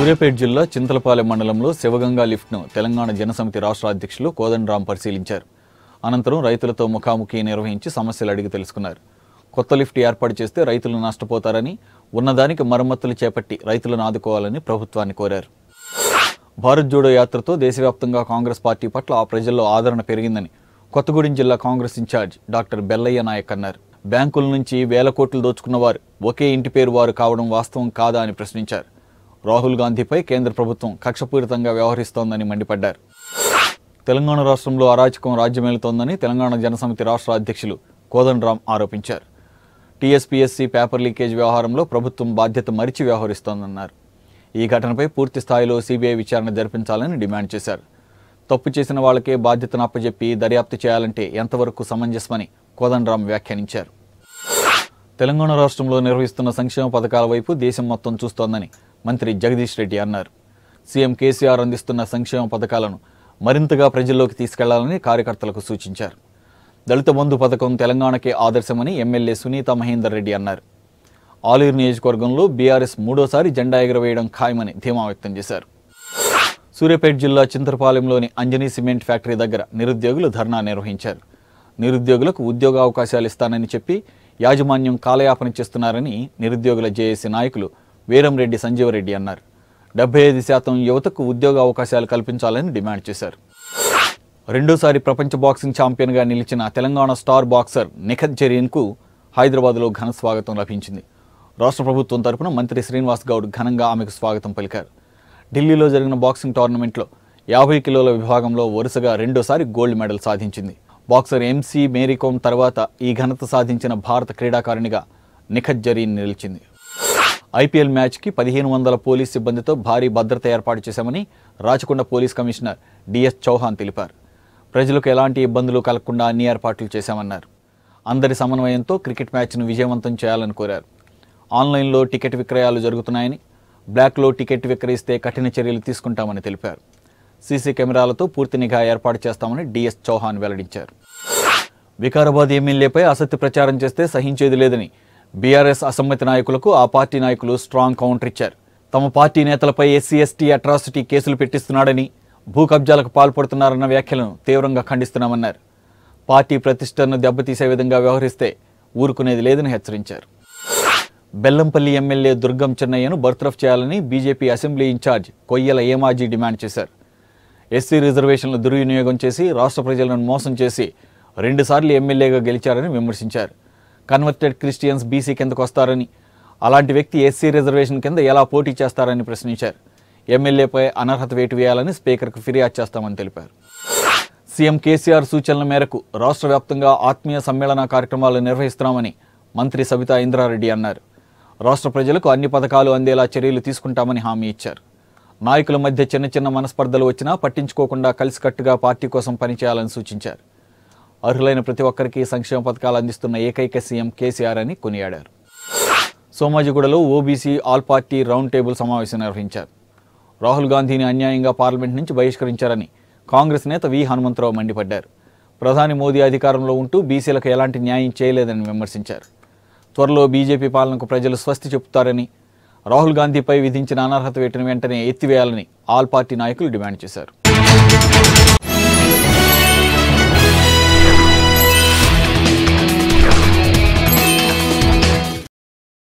సూర్యాపేట జిల్లా చింతలపాలెం మండలంలో శివగంగా లిఫ్ట్ను తెలంగాణ జనసమితి రాష్ట్ర అధ్యక్షులు కోదండరాం పరిశీలించారు అనంతరం రైతులతో ముఖాముఖి నిర్వహించి సమస్యలు అడిగి తెలుసుకున్నారు కొత్త లిఫ్ట్ ఏర్పాటు చేస్తే రైతులు నష్టపోతారని ఉన్నదానికి మరమ్మతులు చేపట్టి రైతులను ఆదుకోవాలని ప్రభుత్వాన్ని కోరారు భారత్ జోడో యాత్రతో దేశవ్యాప్తంగా కాంగ్రెస్ పార్టీ పట్ల ఆ ప్రజల్లో ఆదరణ పెరిగిందని కొత్తగూడెం జిల్లా కాంగ్రెస్ ఇన్ఛార్జ్ డాక్టర్ బెల్లయ్య నాయక్ అన్నారు బ్యాంకుల నుంచి వేల కోట్లు దోచుకున్నవారు ఒకే ఇంటి పేరు వారు కావడం వాస్తవం కాదా అని ప్రశ్నించారు రాహుల్ గాంధీపై కేంద్ర ప్రభుత్వం కక్షపూరితంగా వ్యవహరిస్తోందని మండిపడ్డారు తెలంగాణ రాష్ట్రంలో అరాచకం రాజ్యమేలుతోందని తెలంగాణ జనసమితి రాష్ట్ర అధ్యక్షులు కోదండరామ్ ఆరోపించారు టీఎస్పీఎస్సీ పేపర్ లీకేజ్ వ్యవహారంలో ప్రభుత్వం బాధ్యత మరిచి వ్యవహరిస్తోందన్నారు ఈ ఘటనపై పూర్తి స్థాయిలో సీబీఐ విచారణ జరిపించాలని డిమాండ్ చేశారు తప్పు చేసిన వాళ్ళకే బాధ్యతను అప్పజెప్పి దర్యాప్తు చేయాలంటే ఎంతవరకు సమంజసమని కోదండరామ్ వ్యాఖ్యానించారు తెలంగాణ రాష్ట్రంలో నిర్వహిస్తున్న సంక్షేమ పథకాల వైపు దేశం మొత్తం చూస్తోందని మంత్రి జగదీష్ రెడ్డి అన్నారు సీఎం కేసీఆర్ అందిస్తున్న సంక్షేమ పథకాలను మరింతగా ప్రజల్లోకి తీసుకెళ్లాలని కార్యకర్తలకు సూచించారు దళిత బంధు పథకం తెలంగాణకే ఆదర్శమని ఎమ్మెల్యే సునీత మహేందర్ రెడ్డి అన్నారు ఆలూరు నియోజకవర్గంలో బీఆర్ఎస్ మూడోసారి జెండా ఎగురవేయడం ఖాయమని ధీమా వ్యక్తం చేశారు సూర్యాపేట జిల్లా చింతరపాలెంలోని అంజనీ సిమెంట్ ఫ్యాక్టరీ దగ్గర నిరుద్యోగులు ధర్నా నిర్వహించారు నిరుద్యోగులకు ఉద్యోగ అవకాశాలు ఇస్తానని చెప్పి యాజమాన్యం కాలయాపన చేస్తున్నారని నిరుద్యోగుల జేఏసీ నాయకులు వీరంరెడ్డి సంజీవరెడ్డి అన్నారు డెబ్బై ఐదు శాతం యువతకు ఉద్యోగ అవకాశాలు కల్పించాలని డిమాండ్ చేశారు రెండోసారి ప్రపంచ బాక్సింగ్ ఛాంపియన్గా నిలిచిన తెలంగాణ స్టార్ బాక్సర్ నిఖత్ జరీన్కు హైదరాబాద్లో ఘన స్వాగతం లభించింది రాష్ట్ర ప్రభుత్వం తరపున మంత్రి శ్రీనివాస్ గౌడ్ ఘనంగా ఆమెకు స్వాగతం పలికారు ఢిల్లీలో జరిగిన బాక్సింగ్ టోర్నమెంట్లో యాభై కిలోల విభాగంలో వరుసగా రెండోసారి గోల్డ్ మెడల్ సాధించింది బాక్సర్ ఎంసీ మేరీకోమ్ తర్వాత ఈ ఘనత సాధించిన భారత క్రీడాకారిణిగా నిఖత్ జరీన్ నిలిచింది ఐపీఎల్ మ్యాచ్కి పదిహేను వందల పోలీస్ సిబ్బందితో భారీ భద్రత ఏర్పాటు చేశామని Rachakonda police commissioner DS Chauhan తెలిపారు ప్రజలకు ఎలాంటి ఇబ్బందులు కలగకుండా అన్ని ఏర్పాట్లు చేశామన్నారు అందరి సమన్వయంతో క్రికెట్ మ్యాచ్ను విజయవంతం చేయాలని కోరారు ఆన్లైన్లో టికెట్ విక్రయాలు జరుగుతున్నాయని బ్లాక్లో టికెట్ విక్రయిస్తే కఠిన చర్యలు తీసుకుంటామని తెలిపారు సీసీ కెమెరాలతో పూర్తి నిఘా ఏర్పాటు చేస్తామని డిఎస్ చౌహాన్ వెల్లడించారు వికారాబాద్ ఎమ్మెల్యేపై అసత్య ప్రచారం చేస్తే సహించేది లేదని బీఆర్ఎస్ అసమ్మతి నాయకులకు ఆ పార్టీ నాయకులు స్ట్రాంగ్ కౌంటర్ ఇచ్చారు తమ పార్టీ నేతలపై ఎస్సీ ఎస్టీ అట్రాసిటీ కేసులు పెట్టిస్తున్నాడని భూ కబ్జాలకు పాల్పడుతున్నారన్న వ్యాఖ్యలను తీవ్రంగా ఖండిస్తున్నామన్నారు పార్టీ ప్రతిష్టను దెబ్బతీసే విధంగా వ్యవహరిస్తే ఊరుకునేది లేదని హెచ్చరించారు బెల్లంపల్లి ఎమ్మెల్యే దుర్గం చెన్నయ్యను బర్తరఫ్ చేయాలని BJP assembly incharge Koyyala Emaji demand చేశారు ఎస్సీ రిజర్వేషన్లు దుర్వినియోగం చేసి రాష్ట్ర ప్రజలను మోసం చేసి రెండుసార్లు ఎమ్మెల్యేగా గెలిచారని విమర్శించారు కన్వర్టెడ్ క్రిస్టియన్స్ బీసీ కిందకు వస్తారని అలాంటి వ్యక్తి ఎస్సీ రిజర్వేషన్ కింద ఎలా పోటీ చేస్తారని ప్రశ్నించారు ఎమ్మెల్యేపై అనర్హత వేటు వేయాలని స్పీకర్కు ఫిర్యాదు చేస్తామని తెలిపారు సీఎం కేసీఆర్ సూచనల మేరకు రాష్ట్ర వ్యాప్తంగా ఆత్మీయ సమ్మేళన కార్యక్రమాలు నిర్వహిస్తున్నామని మంత్రి సబితా ఇంద్రారెడ్డి అన్నారు రాష్ట్ర ప్రజలకు అన్ని పథకాలు అందేలా చర్యలు తీసుకుంటామని హామీ ఇచ్చారు నాయకుల మధ్య చిన్న చిన్న మనస్పర్ధలు వచ్చినా పట్టించుకోకుండా కలిసికట్టుగా పార్టీ కోసం పనిచేయాలని సూచించారు అర్హులైన ప్రతి ఒక్కరికి సంక్షేమ పథకాలు అందిస్తున్న ఏకైక సీఎం కేసీఆర్ అని కొనియాడారు సోమాజిగూడలో OBC all party round table సమావేశం నిర్వహించారు రాహుల్ గాంధీని అన్యాయంగా పార్లమెంట్ నుంచి బహిష్కరించారని కాంగ్రెస్ నేత వి హనుమంతరావు మండిపడ్డారు ప్రధాని మోదీ అధికారంలో ఉంటూ బీసీలకు ఎలాంటి న్యాయం చేయలేదని విమర్శించారు త్వరలో బీజేపీ పాలనకు ప్రజలు స్వస్తి చెబుతారని రాహుల్ గాంధీపై విధించిన అనర్హత వేటిని వెంటనే ఎత్తివేయాలని ఆల్ పార్టీ నాయకులు డిమాండ్ చేశారు